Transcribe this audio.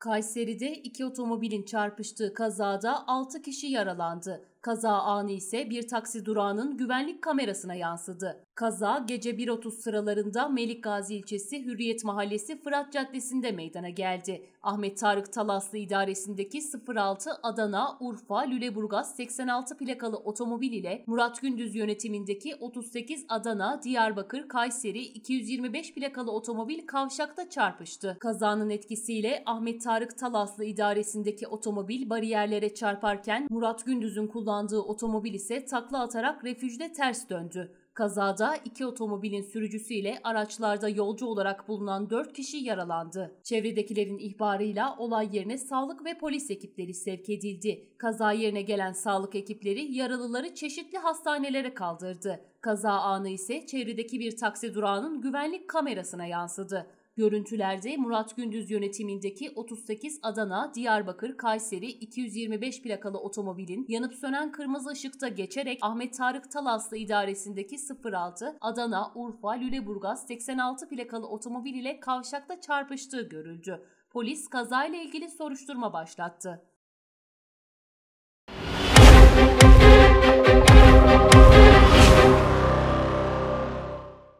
Kayseri'de iki otomobilin çarpıştığı kazada 6 kişi yaralandı. Kaza anı ise bir taksi durağının güvenlik kamerasına yansıdı. Kaza gece 1.30 sıralarında Melik Gazi ilçesi Hürriyet Mahallesi Fırat Caddesi'nde meydana geldi. Ahmet Tarık Talaslı idaresindeki 06 Adana Urfa Lüleburgaz 86 plakalı otomobil ile Murat Gündüz yönetimindeki 38 Adana Diyarbakır Kayseri 225 plakalı otomobil kavşakta çarpıştı. Kazanın etkisiyle Ahmet Tarık Talaslı idaresindeki otomobil bariyerlere çarparken Murat Gündüz'ün kullandığı kullandığı otomobil ise takla atarak refüjde ters döndü. Kazada iki otomobilin sürücüsüyle araçlarda yolcu olarak bulunan 4 kişi yaralandı. Çevredekilerin ihbarıyla olay yerine sağlık ve polis ekipleri sevk edildi. Kaza yerine gelen sağlık ekipleri yaralıları çeşitli hastanelere kaldırdı. Kaza anı ise çevredeki bir taksi durağının güvenlik kamerasına yansıdı. Görüntülerde Murat Gündüz yönetimindeki 38 Adana, Diyarbakır, Kayseri 225 plakalı otomobilin yanıp sönen kırmızı ışıkta geçerek Ahmet Tarık Talaslı idaresindeki 06 Adana, Urfa, Lüleburgaz 86 plakalı otomobil ile kavşakta çarpıştığı görüldü. Polis kazayla ilgili soruşturma başlattı.